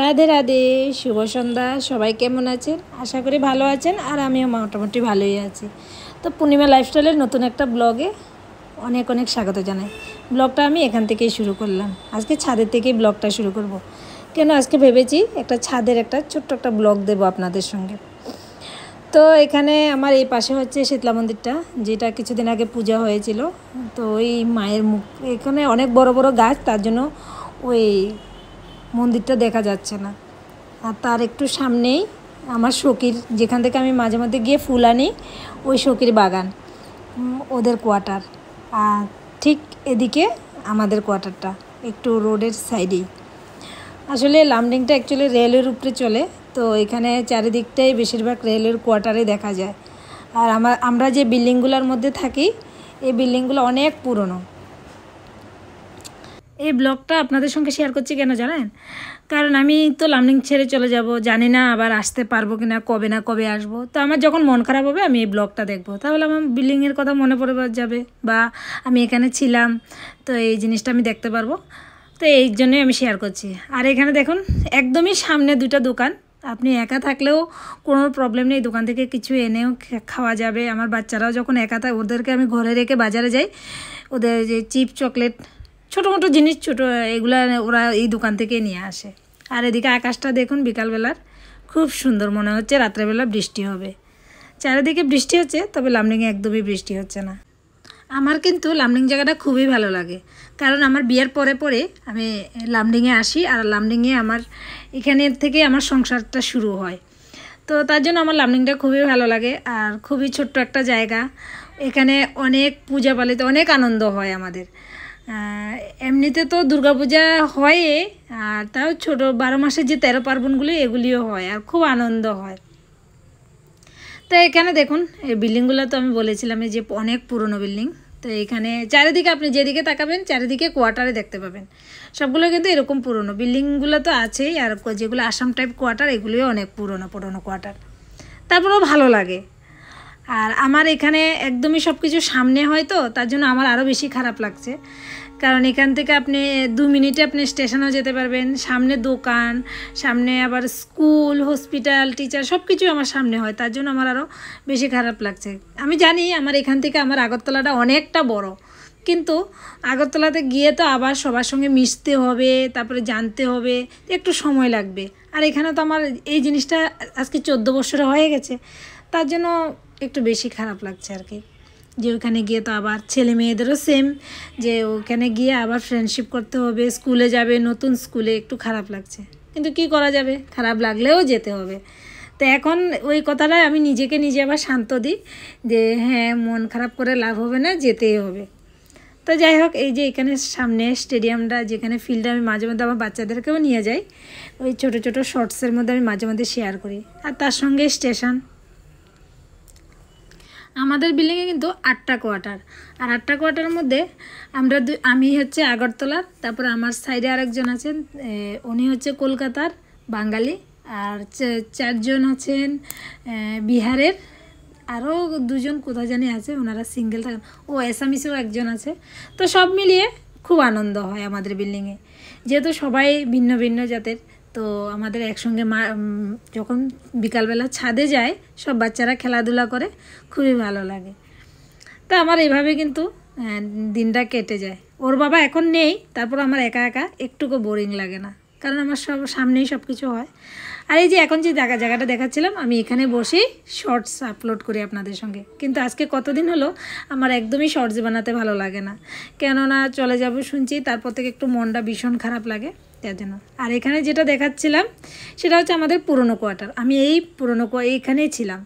রাধে রাধে শুভ সন্ধ্যা সবাই কেমন আছেন আশা করি ভালো আছেন আর আমিও মোটামুটি ভালোই আছি তো পূর্ণিমা লাইফস্টাইলের নতুন একটা ব্লগে অনেক অনেক স্বাগত জানাই ব্লগটা আমি এখান থেকেই শুরু করলাম আজকে ছাদের থেকেই ব্লগটা শুরু করব। কেন আজকে ভেবেছি একটা ছাদের একটা ছোট্ট একটা ব্লগ দেব আপনাদের সঙ্গে তো এখানে আমার এই পাশে হচ্ছে শীতলা মন্দিরটা যেটা কিছুদিন আগে পূজা হয়েছিল তো ওই মায়ের মুখ এখানে অনেক বড় বড় গাছ তার জন্য ওই মন্দিরটা দেখা যাচ্ছে না আর তার একটু সামনেই আমার শকির যেখান থেকে আমি মাঝে মধ্যে গিয়ে ফুল আনি ওই শকির বাগান ওদের কোয়ার্টার আর ঠিক এদিকে আমাদের কোয়ার্টারটা একটু রোডের সাইডেই আসলে লামডিংটা অ্যাকচুয়ালি রেলের উপরে চলে তো এখানে চারিদিকটাই বেশিরভাগ রেলের কোয়ার্টারে দেখা যায় আর আমার আমরা যে বিল্ডিংগুলোর মধ্যে থাকি এই বিল্ডিংগুলো অনেক পুরনো এই ব্লগটা আপনাদের সঙ্গে শেয়ার করছি কেন জানেন কারণ আমি তো লামলিং ছেড়ে চলে যাব জানি না আবার আসতে পারবো কি না কবে না কবে আসব তো আমার যখন মন খারাপ হবে আমি এই ব্লগটা দেখব তাহলে আমার বিল্ডিংয়ের কথা মনে পড়ে যাবে বা আমি এখানে ছিলাম তো এই জিনিসটা আমি দেখতে পারবো তো এই জন্যই আমি শেয়ার করছি আর এখানে দেখুন একদমই সামনে দুটা দোকান আপনি একা থাকলেও কোনো প্রবলেম নেই দোকান থেকে কিছু এনেও খাওয়া যাবে আমার বাচ্চারাও যখন একা থাকে ওদেরকে আমি ঘরে রেখে বাজারে যাই ওদের যে চিপ চকলেট ছোটো মোটো জিনিস ছোটো এগুলা ওরা এই দোকান থেকে নিয়ে আসে আর এদিকে আকাশটা দেখুন বিকালবেলার খুব সুন্দর মনে হচ্ছে রাত্রেবেলা বৃষ্টি হবে চারিদিকে বৃষ্টি হচ্ছে তবে লামলিং একদমই বৃষ্টি হচ্ছে না আমার কিন্তু লামলিং জায়গাটা খুবই ভালো লাগে কারণ আমার বিয়ের পরে পরে আমি লামডিংয়ে আসি আর লামডিংয়ে আমার এখানে থেকে আমার সংসারটা শুরু হয় তো তার জন্য আমার লামডিংটা খুবই ভালো লাগে আর খুবই ছোট্ট একটা জায়গা এখানে অনেক পূজা পালিত অনেক আনন্দ হয় আমাদের এমনিতে তো দুর্গাপূজা হয় আর তাও ছোট বারো মাসে যে তেরো পার্বণগুলি এগুলিও হয় আর খুব আনন্দ হয় তো এখানে দেখুন এই বিল্ডিংগুলো তো আমি বলেছিলাম যে অনেক পুরনো বিল্ডিং তো এখানে চারিদিকে আপনি যেদিকে তাকাবেন চারিদিকে কোয়ার্টারে দেখতে পাবেন সবগুলো কিন্তু এরকম পুরনো বিল্ডিংগুলো তো আছেই আর যেগুলো আসাম টাইপ কোয়ার্টার এগুলিও অনেক পুরনো পুরনো কোয়ার্টার তারপরেও ভালো লাগে আর আমার এখানে একদমই সব কিছু সামনে হয় তো তার জন্য আমার আরও বেশি খারাপ লাগছে কারণ এখান থেকে আপনি দু মিনিটে আপনি স্টেশনেও যেতে পারবেন সামনে দোকান সামনে আবার স্কুল হসপিটাল টিচার সব কিছুই আমার সামনে হয় তার জন্য আমার আরও বেশি খারাপ লাগছে আমি জানি আমার এখান থেকে আমার আগরতলাটা অনেকটা বড় কিন্তু আগরতলাতে গিয়ে তো আবার সবার সঙ্গে মিশতে হবে তারপরে জানতে হবে একটু সময় লাগবে আর এখানে তো আমার এই জিনিসটা আজকে চোদ্দো বছর হয়ে গেছে তার জন্য একটু বেশি খারাপ লাগছে আর কি যে ওখানে গিয়ে তো আবার ছেলে মেয়েদেরও সেম যে ওখানে গিয়ে আবার ফ্রেন্ডশিপ করতে হবে স্কুলে যাবে নতুন স্কুলে একটু খারাপ লাগছে কিন্তু কি করা যাবে খারাপ লাগলেও যেতে হবে তো এখন ওই কথাটাই আমি নিজেকে নিজে আবার শান্ত দিই যে হ্যাঁ মন খারাপ করে লাভ হবে না যেতেই হবে তো যাই হোক এই যে এখানে সামনে স্টেডিয়ামটা যেখানে ফিল্ডে আমি মাঝে মধ্যে আমার বাচ্চাদেরকেও নিয়ে যাই ওই ছোট ছোট শর্টসের মধ্যে আমি মাঝে মধ্যে শেয়ার করি আর তার সঙ্গে স্টেশন আমাদের বিল্ডিংয়ে কিন্তু আটটা কোয়ার্টার আর আটটা কোয়ার্টারের মধ্যে আমরা আমি হচ্ছে আগরতলার তারপর আমার সাইডে আরেকজন আছেন উনি হচ্ছে কলকাতার বাঙালি আর চারজন আছেন বিহারের আরও দুজন কোথায় জানি আছে ওনারা সিঙ্গেল থাকেন ও অ্যাসামিসেও একজন আছে তো সব মিলিয়ে খুব আনন্দ হয় আমাদের বিল্ডিংয়ে যেহেতু সবাই ভিন্ন ভিন্ন জাতের তো আমাদের একসঙ্গে মা যখন বিকালবেলা ছাদে যায় সব বাচ্চারা খেলাধুলা করে খুবই ভালো লাগে তো আমার এইভাবে কিন্তু দিনটা কেটে যায় ওর বাবা এখন নেই তারপর আমার একা একা একটুকু বোরিং লাগে না কারণ আমার সব সামনেই সব কিছু হয় আর এই যে এখন যে জায়গা জায়গাটা দেখাচ্ছিলাম আমি এখানে বসেই শর্টস আপলোড করি আপনাদের সঙ্গে কিন্তু আজকে কতদিন হলো আমার একদমই শর্টস বানাতে ভালো লাগে না কেননা চলে যাব শুনছি তারপর থেকে একটু মনটা ভীষণ খারাপ লাগে দেওয়ার জন্য আর এখানে যেটা দেখাচ্ছিলাম সেটা হচ্ছে আমাদের পুরনো কোয়াটার আমি এই পুরনো এইখানেই ছিলাম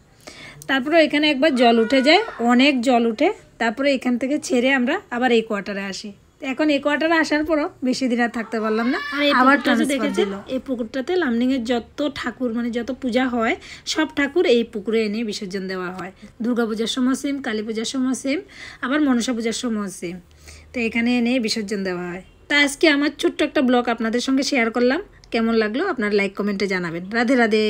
তারপরে এখানে একবার জল উঠে যায় অনেক জল উঠে তারপরে এখান থেকে ছেড়ে আমরা আবার এই কোয়ার্টারে আসি এখন এই কোয়াটারে আসার পরও বেশি দিন আর থাকতে পারলাম না আবার দেখেছি এই পুকুরটাতে লামডিংয়ের যত ঠাকুর মানে যত পূজা হয় সব ঠাকুর এই পুকুরে এনে বিসর্জন দেওয়া হয় দুর্গাপূজার সময় সিম কালী পূজার সময় সিম আবার মনসা পূজার সময় সিম তো এখানে এনে বিসর্জন দেওয়া হয় তা আজকে আমার ছোট্ট একটা ব্লগ আপনাদের সঙ্গে শেয়ার করলাম কেমন লাগলো আপনার লাইক কমেন্টে জানাবেন রাধে রাধে